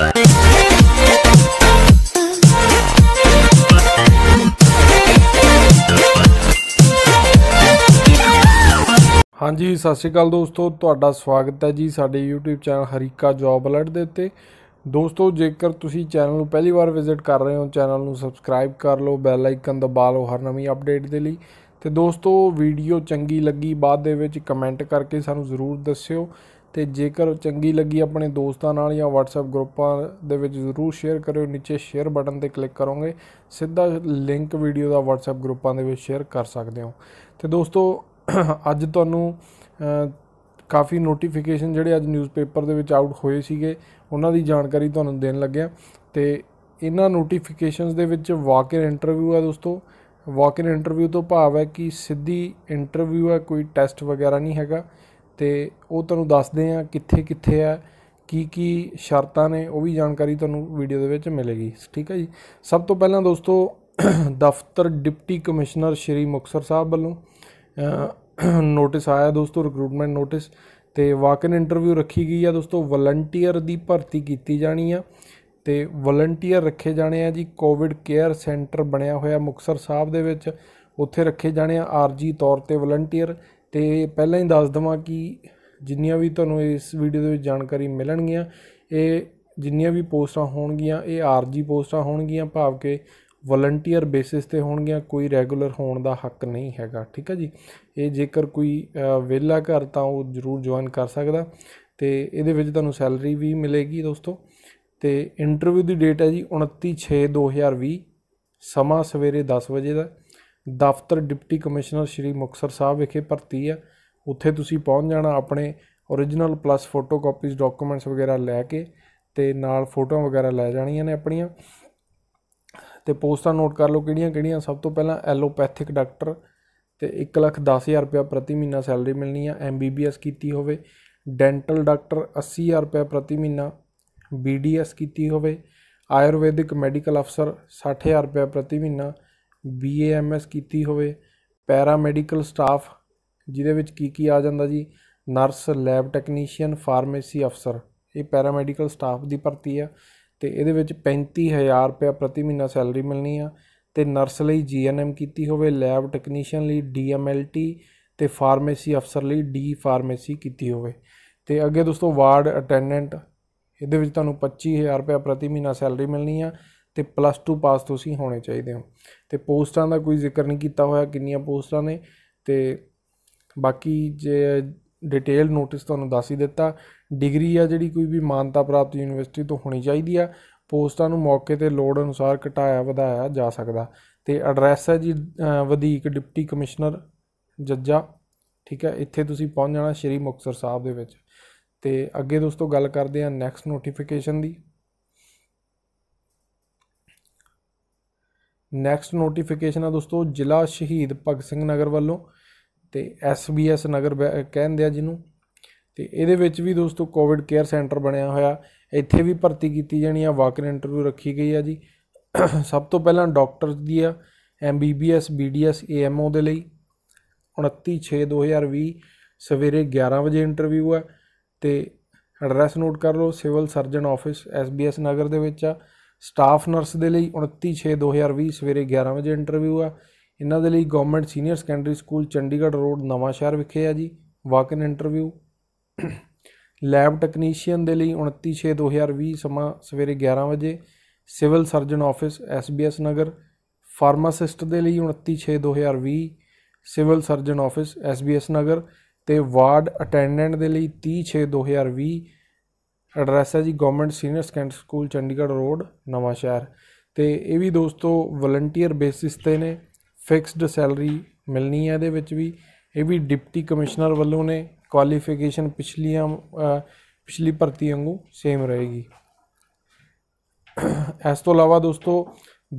ਹਾਂਜੀ ਸਤਿ ਸ਼੍ਰੀ ਅਕਾਲ ਦੋਸਤੋ ਤੁਹਾਡਾ ਸਵਾਗਤ ਹੈ ਜੀ ਸਾਡੇ YouTube ਚੈਨਲ ਹਰੀਕਾ ਜੌਬ ਅਲਰਟ ਦੇ ਉੱਤੇ ਦੋਸਤੋ ਜੇਕਰ ਤੁਸੀਂ ਚੈਨਲ ਨੂੰ ਪਹਿਲੀ ਵਾਰ ਵਿਜ਼ਿਟ ਕਰ ਰਹੇ ਹੋ ਚੈਨਲ ਨੂੰ ਸਬਸਕ੍ਰਾਈਬ ਕਰ ਲਓ ਬੈਲ ਆਈਕਨ ਦਬਾ ਲਓ ਹਰ ਨਵੀਂ ਅਪਡੇਟ ਦੇ ਲਈ ਤੇ ਦੋਸਤੋ ਵੀਡੀਓ ਚੰਗੀ ਲੱਗੀ ਬਾਅਦ ਦੇ ਵਿੱਚ ਕਮੈਂਟ ਕਰਕੇ ਸਾਨੂੰ ਜ਼ਰੂਰ ਦੱਸਿਓ ਤੇ ਜੇਕਰ ਚੰਗੀ ਲੱਗੀ ਆਪਣੇ ਦੋਸਤਾਂ ਨਾਲ ਜਾਂ WhatsApp ਗਰੁੱਪਾਂ ਦੇ ਵਿੱਚ ਜ਼ਰੂਰ ਸ਼ੇਅਰ ਕਰਿਓ ਨੀਚੇ ਸ਼ੇਅਰ ਬਟਨ ਤੇ ਕਲਿੱਕ ਕਰੋਗੇ ਸਿੱਧਾ ਲਿੰਕ ਵੀਡੀਓ ਦਾ WhatsApp ਗਰੁੱਪਾਂ ਦੇ ਵਿੱਚ ਸ਼ੇਅਰ ਕਰ ਸਕਦੇ ਹੋ ਤੇ ਦੋਸਤੋ ਅੱਜ ਤੁਹਾਨੂੰ ਕਾਫੀ ਨੋਟੀਫਿਕੇਸ਼ਨ ਜਿਹੜੇ ਅੱਜ ਨਿਊਜ਼ਪੇਪਰ ਦੇ ਵਿੱਚ ਆਊਟ ਹੋਏ ਸੀਗੇ ਉਹਨਾਂ ਦੀ ਜਾਣਕਾਰੀ ਤੁਹਾਨੂੰ ਦੇਣ ਲੱਗਿਆ ਤੇ ਇਹਨਾਂ ਨੋਟੀਫਿਕੇਸ਼ਨਸ ਦੇ ਵਿੱਚ ਵਾਕ ਇਨ ਇੰਟਰਵਿਊ ਆ ਦੋਸਤੋ ਵਾਕ ਇਨ ਇੰਟਰਵਿਊ ਤੋਂ ਭਾਵ ਹੈ ਕਿ ਸਿੱਧੀ ਇੰਟਰਵਿਊ ਹੈ ਕੋਈ ਟੈਸਟ ਵਗੈਰਾ ਨਹੀਂ ਹੈਗਾ ਤੇ ਉਹ ਤੁਹਾਨੂੰ ਦੱਸਦੇ ਆ ਕਿੱਥੇ ਕਿੱਥੇ ਆ ਕੀ ਕੀ ਸ਼ਰਤਾਂ ਨੇ ਉਹ ਵੀ ਜਾਣਕਾਰੀ ਤੁਹਾਨੂੰ ਵੀਡੀਓ ਦੇ ਵਿੱਚ ਮਿਲੇਗੀ ਠੀਕ ਹੈ ਜੀ ਸਭ ਤੋਂ ਪਹਿਲਾਂ ਦੋਸਤੋ ਦਫ਼ਤਰ ਡਿਪਟੀ ਕਮਿਸ਼ਨਰ ਸ਼੍ਰੀ ਮੁਕਸਰ ਸਾਹਿਬ ਵੱਲੋਂ ਨੋਟਿਸ ਆਇਆ ਦੋਸਤੋ ਰਿਕਰੂਟਮੈਂਟ ਨੋਟਿਸ ਤੇ ਵਾਕਨ ਇੰਟਰਵਿਊ ਰੱਖੀ ਗਈ ਆ ਦੋਸਤੋ ਵਲੰਟੀਅਰ ਦੀ ਭਰਤੀ ਕੀਤੀ ਜਾਣੀ ਆ ਤੇ ਵਲੰਟੀਅਰ ਰੱਖੇ ਜਾਣੇ ਆ ਜੀ ਕੋਵਿਡ ਕੇਅਰ ਸੈਂਟਰ ਬਣਿਆ ਹੋਇਆ ਮੁਕਸਰ ਸਾਹਿਬ ਦੇ ਵਿੱਚ ਉੱਥੇ ਰੱਖੇ ਜਾਣੇ ਆ ਆਰਜੀ ਤੌਰ ਤੇ ਵਲੰਟੀਅਰ ਤੇ ਪਹਿਲਾਂ ਹੀ ਦੱਸ ਦਵਾਂ ਕਿ ਜਿੰਨੀਆਂ ਵੀ ਤੁਹਾਨੂੰ ਇਸ ਵੀਡੀਓ ਦੇ ਵਿੱਚ ਜਾਣਕਾਰੀ ਮਿਲਣਗੀਆਂ ਇਹ ਜਿੰਨੀਆਂ ਵੀ ਪੋਸਟਾਂ ਹੋਣਗੀਆਂ ਇਹ ਆਰਜੀ ਪੋਸਟਾਂ ਹੋਣਗੀਆਂ ਭਾਵ ਕਿ ਵਲੰਟੀਅਰ ਬੇਸਿਸ ਤੇ ਹੋਣਗੀਆਂ ਕੋਈ ਰੈਗੂਲਰ ਹੋਣ ਦਾ ਹੱਕ ਨਹੀਂ ਹੈਗਾ ਠੀਕ ਹੈ ਜੀ ਇਹ ਜੇਕਰ ਕੋਈ ਵਿਹਲਾ ਘਰ ਤਾਂ ਉਹ ਜ਼ਰੂਰ ਜੁਆਇਨ ਕਰ ਸਕਦਾ ਤੇ ਇਹਦੇ ਵਿੱਚ ਤੁਹਾਨੂੰ ਸੈਲਰੀ ਵੀ ਮਿਲੇਗੀ ਦੋਸਤੋ ਤੇ ਇੰਟਰਵਿਊ ਦੀ ਡੇਟ ਹੈ ਜੀ 29/6/2020 ਸਮਾਂ ਸਵੇਰੇ 10 ਵਜੇ ਦਾ ਦਫ਼ਤਰ ਡਿਪਟੀ ਕਮਿਸ਼ਨਰ ਸ਼੍ਰੀ ਮੁਕਸਰ ਸਾਹਿਬ ਵਿਖੇ ਭਰਤੀ ਆ ਉੱਥੇ ਤੁਸੀਂ ਪਹੁੰਚ ਜਾਣਾ ਆਪਣੇ origignal ਪਲੱਸ ਫੋਟੋਕਾਪੀਜ਼ ਡਾਕੂਮੈਂਟਸ ਵਗੈਰਾ ਲੈ ਕੇ ਤੇ ਨਾਲ ਫੋਟੋ ਵਗੈਰਾ ਲੈ ਜਾਣੀਆਂ ਨੇ ਆਪਣੀਆਂ ਤੇ ਪੋਸਟਾਂ ਨੋਟ ਕਰ ਲਓ ਕਿਹੜੀਆਂ ਕਿਹੜੀਆਂ ਸਭ ਤੋਂ ਪਹਿਲਾਂ ਐਲੋਪੈਥਿਕ ਡਾਕਟਰ ਤੇ 110000 ਰੁਪਏ ਪ੍ਰਤੀ ਮਹੀਨਾ ਸੈਲਰੀ ਮਿਲਣੀ ਆ ਐਮਬੀਬੀਐਸ ਕੀਤੀ ਹੋਵੇ ਡੈਂਟਲ ਡਾਕਟਰ 80000 ਰੁਪਏ ਪ੍ਰਤੀ ਮਹੀਨਾ ਬੀਡੀਐਸ ਕੀਤੀ ਹੋਵੇ ਆਯੁਰਵੈਦਿਕ ਮੈਡੀਕਲ ਅਫਸਰ 60000 ਰੁਪਏ ਪ੍ਰਤੀ ਮਹੀਨਾ ਬੀ ਏ ਐਮ ਐਸ ਕੀਤੀ ਹੋਵੇ ਪੈਰਾ ਮੈਡੀਕਲ ਸਟਾਫ ਜਿਹਦੇ ਵਿੱਚ ਕੀ ਕੀ ਆ ਜਾਂਦਾ ਜੀ ਨਰਸ ਲੈਬ ਟੈਕਨੀਸ਼ੀਅਨ ਫਾਰਮੇਸੀ ਅਫਸਰ ਇਹ ਪੈਰਾ ਮੈਡੀਕਲ ਸਟਾਫ ਦੀ ਭਰਤੀ ਆ ਤੇ ਇਹਦੇ ਵਿੱਚ 35000 ਰੁਪਏ ਪ੍ਰਤੀ ਮਹੀਨਾ ਸੈਲਰੀ ਮਿਲਣੀ ਆ ਤੇ ਨਰਸ ਲਈ ਜੀਐਨਐਮ ਕੀਤੀ ਹੋਵੇ ਲੈਬ ਟੈਕਨੀਸ਼ੀਅਨ ਲਈ ਡੀਐਮਐਲਟੀ ਤੇ ਫਾਰਮੇਸੀ ਅਫਸਰ ਲਈ ਡੀ ਫਾਰਮੇਸੀ ਕੀਤੀ ਹੋਵੇ ਤੇ ਅੱਗੇ ਦੋਸਤੋ ਵਾਰਡ ਅਟੈਂਡੈਂਟ ਇਹਦੇ ਵਿੱਚ ਤੁਹਾਨੂੰ 25000 ਰੁਪਏ ਪ੍ਰਤੀ ਮਹੀਨਾ ਸੈਲਰੀ ਮਿਲਣੀ ਆ ਤੇ ਪਲੱਸ 2 ਪਾਸ ਤੁਸੀਂ ਹੋਣੇ ਚਾਹੀਦੇ ਹੋ ਤੇ ਪੋਸਟਾਂ ਦਾ ਕੋਈ ਜ਼ਿਕਰ ਨਹੀਂ ਕੀਤਾ ਹੋਇਆ ਕਿੰਨੀਆਂ ਪੋਸਟਾਂ ਨੇ ਤੇ ਬਾਕੀ ਜੇ ਡਿਟੇਲ ਨੋਟਿਸ ਤੁਹਾਨੂੰ ਦੱਸ ਹੀ ਦਿੱਤਾ ਡਿਗਰੀ ਆ ਜਿਹੜੀ ਕੋਈ ਵੀ ਮਾਨਤਾ ਪ੍ਰਾਪਤ ਯੂਨੀਵਰਸਿਟੀ ਤੋਂ ਹੋਣੀ ਚਾਹੀਦੀ ਆ ਪੋਸਟਾਂ ਨੂੰ ਮੌਕੇ ਤੇ ਲੋੜ ਅਨੁਸਾਰ ਘਟਾਇਆ ਵਧਾਇਆ ਜਾ ਸਕਦਾ ਤੇ ਐਡਰੈਸ ਹੈ ਜੀ ਵਧੀਕ ਡਿਪਟੀ ਕਮਿਸ਼ਨਰ ਜੱਜਾ ਠੀਕ ਹੈ ਇੱਥੇ ਤੁਸੀਂ ਪਹੁੰਚ ਜਾਣਾ ਸ਼੍ਰੀ ਮੁਕਤਸਰ ਸਾਹਿਬ ਦੇ ਵਿੱਚ ਤੇ ਅੱਗੇ ਦੋਸਤੋ ਗੱਲ ਕਰਦੇ ਆ ਨੈਕਸਟ ਨੋਟੀਫਿਕੇਸ਼ਨ ਦੀ ਨੈਕਸਟ ਨੋਟੀਫਿਕੇਸ਼ਨ ਆ ਦੋਸਤੋ ਜ਼ਿਲ੍ਹਾ ਸ਼ਹੀਦ ਭਗਤ ਸਿੰਘ ਨਗਰ ਵੱਲੋਂ ਤੇ ਐਸਬੀਐਸ ਨਗਰ ਕਹਿੰਦੇ ਆ ਜਿਹਨੂੰ ਤੇ ਇਹਦੇ ਵਿੱਚ ਵੀ ਦੋਸਤੋ ਕੋਵਿਡ ਕੇਅਰ ਸੈਂਟਰ ਬਣਿਆ ਹੋਇਆ ਇੱਥੇ ਵੀ ਭਰਤੀ ਕੀਤੀ ਜਾਣੀ ਆ ਵਾਕ ਇੰਟਰਵਿਊ ਰੱਖੀ ਗਈ ਆ ਜੀ ਸਭ ਤੋਂ ਪਹਿਲਾਂ ਡਾਕਟਰਸ ਦੀ ਆ ਐਮਬੀਬੀਐਸ ਬੀਡੀਐਸ ਏਐਮਓ ਦੇ ਲਈ 29/6/2020 ਸਵੇਰੇ 11 ਵਜੇ ਇੰਟਰਵਿਊ ਆ ਤੇ ਐਡਰੈਸ ਨੋਟ ਕਰ ਲਓ civil surgeon office SBS Nagar ਦੇ ਵਿੱਚ ਆ ਸਟਾਫ ਨਰਸ ਦੇ ਲਈ 29/6/2020 ਸਵੇਰੇ 11 ਵਜੇ ਇੰਟਰਵਿਊ ਆ ਇਹਨਾਂ ਦੇ ਲਈ government senior secondary school Chandigarh road Nawanshahr ਵਿਖੇ ਆ ਜੀ walk in interview lab technician ਦੇ ਲਈ 29/6/2020 ਸਮਾਂ ਸਵੇਰੇ 11 ਵਜੇ civil surgeon office SBS Nagar pharmacist ਦੇ ਲਈ 29/6/2020 civil surgeon office SBS Nagar ਤੇ ਵਾਰਡ ਅਟੈਂਡੈਂਟ ਦੇ ਲਈ 30/6/2020 ਐਡਰੈਸ ਹੈ ਜੀ government senior secondary school Chandigarh road Nawanshahr ਤੇ ਇਹ ਵੀ ਦੋਸਤੋ ਵਲੰਟੀਅਰ ਬੇਸਿਸ ਤੇ ਨੇ ਫਿਕਸਡ ਸੈਲਰੀ ਮਿਲਣੀ ਹੈ ਇਹਦੇ ਵਿੱਚ ਵੀ ਇਹ ਵੀ ਡਿਪਟੀ ਕਮਿਸ਼ਨਰ ਵੱਲੋਂ ਨੇ ਕੁਆਲੀਫਿਕੇਸ਼ਨ ਪਿਛਲੀਆਂ ਪਿਛਲੀ ਭਰਤੀ ਵਾਂਗੂ ਸੇਮ ਰਹੇਗੀ ਇਸ ਤੋਂ ਇਲਾਵਾ ਦੋਸਤੋ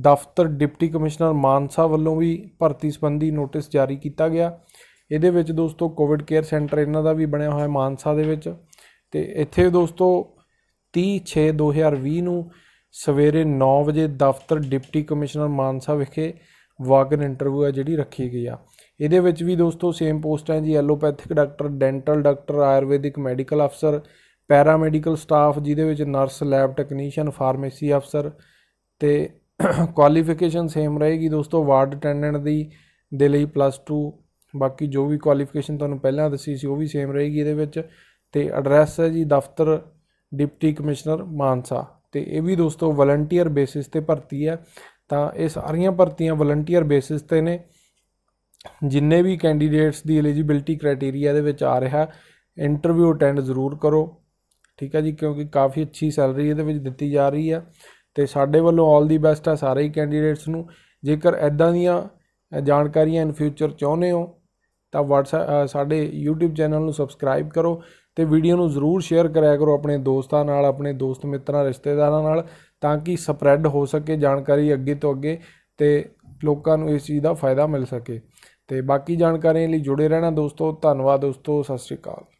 ਦਫ਼ਤਰ ਡਿਪਟੀ ਕਮਿਸ਼ਨਰ ਮਾਨਸਾ ਵੱਲੋਂ ਵੀ ਭਰਤੀ ਸੰਬੰਧੀ ਨੋਟਿਸ ਜਾਰੀ ਕੀਤਾ ਗਿਆ ਇਹਦੇ ਵਿੱਚ ਦੋਸਤੋ ਕੋਵਿਡ ਕੇਅਰ ਸੈਂਟਰ ਇਹਨਾਂ ਦਾ ਵੀ ਬਣਿਆ ਹੋਇਆ ਮਾਨਸਾ ਦੇ ਵਿੱਚ ਤੇ ਇੱਥੇ ਦੋਸਤੋ 30/6/2020 ਨੂੰ ਸਵੇਰੇ 9 ਵਜੇ ਦਫ਼ਤਰ ਡਿਪਟੀ ਕਮਿਸ਼ਨਰ ਮਾਨਸਾ ਵਿਖੇ ਵਾਕਨ ਇੰਟਰਵਿਊ ਆ ਜਿਹੜੀ ਰੱਖੀ ਗਈ ਆ ਇਹਦੇ ਵਿੱਚ ਵੀ ਦੋਸਤੋ ਸੇਮ ਪੋਸਟ ਹੈ ਜੀ allopathic doctor dental doctor Ayurvedic medical ਅਫਸਰ ਪੈਰਾਮੈਡੀਕਲ ਸਟਾਫ ਜਿਹਦੇ ਵਿੱਚ ਨਰਸ ਲੈਬ ਟੈਕਨੀਸ਼ੀਅਨ ਫਾਰਮੇਸੀ ਅਫਸਰ ਤੇ ਕੁਆਲੀਫਿਕੇਸ਼ਨ ਸੇਮ ਰਹੇਗੀ ਦੋਸਤੋ ਵਾਰਡ ਅਟੈਂਡੈਂਟ ਦੀ ਦੇ ਲਈ ਪਲੱਸ 2 ਬਾਕੀ ਜੋ ਵੀ ਕੁਆਲੀਫਿਕੇਸ਼ਨ ਤੁਹਾਨੂੰ ਪਹਿਲਾਂ ਦੱਸੀ ਸੀ ਉਹ ਵੀ ਸੇਮ ਰਹੇਗੀ ਇਹਦੇ ਵਿੱਚ ਤੇ ਐਡਰੈਸ ਹੈ ਜੀ ਦਫ਼ਤਰ ਡਿਪਟੀ ਕਮਿਸ਼ਨਰ ਮਾਨਸਾ ਤੇ ਇਹ ਵੀ ਦੋਸਤੋ ਵਲੰਟੀਅਰ ਬੇਸਿਸ ਤੇ ਭਰਤੀ ਹੈ ਤਾਂ ਇਹ ਸਾਰੀਆਂ ਭਰਤੀਆਂ ਵਲੰਟੀਅਰ ਬੇਸਿਸ ਤੇ ਨੇ ਜਿੰਨੇ ਵੀ ਕੈਂਡੀਡੇਟਸ ਦੀ ਐਲੀਜੀਬਿਲਟੀ ਕ੍ਰਾਈਟੇਰੀਆ ਦੇ ਵਿੱਚ ਆ ਰਿਹਾ ਇੰਟਰਵਿਊ ਅਟੈਂਡ ਜ਼ਰੂਰ ਕਰੋ ਠੀਕ ਹੈ ਜੀ ਕਿਉਂਕਿ ਕਾਫੀ ਅੱਛੀ ਸੈਲਰੀ ਇਹਦੇ ਵਿੱਚ ਦਿੱਤੀ ਜਾ ਰਹੀ ਹੈ ਤੇ ਸਾਡੇ ਵੱਲੋਂ 올 ਦੀ ਬੈਸਟ ਹੈ ਸਾਰੇ ਹੀ ਕੈਂਡੀਡੇਟਸ ਨੂੰ ਜੇਕਰ ਐਦਾਂ ਦੀਆਂ ਜਾਣਕਾਰੀਆਂ ਇਨ ਫਿਊਚਰ ਚਾਹੁੰਦੇ ਹੋ ਤਾਂ WhatsApp ਸਾਡੇ YouTube ਚੈਨਲ ਨੂੰ ਸਬਸਕ੍ਰਾਈਬ ਕਰੋ ਤੇ ਵੀਡੀਓ ਨੂੰ ਜ਼ਰੂਰ ਸ਼ੇਅਰ ਕਰਿਆ ਕਰੋ ਆਪਣੇ ਦੋਸਤਾਂ ਨਾਲ ਆਪਣੇ ਦੋਸਤ ਮਿੱਤਰਾਂ ਰਿਸ਼ਤੇਦਾਰਾਂ ਨਾਲ ਤਾਂ ਕਿ ਸਪਰੈਡ ਹੋ ਸਕੇ ਜਾਣਕਾਰੀ ਅੱਗੇ ਤੋਂ ਅੱਗੇ ਤੇ ਲੋਕਾਂ ਨੂੰ ਇਸ ਚੀਜ਼ ਦਾ ਫਾਇਦਾ ਮਿਲ ਸਕੇ ਤੇ ਬਾਕੀ ਜਾਣਕਾਰੀ ਲਈ ਜੁੜੇ ਰਹਿਣਾ ਦੋਸਤੋ ਧੰਨਵਾਦ ਦੋਸਤੋ ਸਤਿ ਸ਼੍ਰੀ ਅਕਾਲ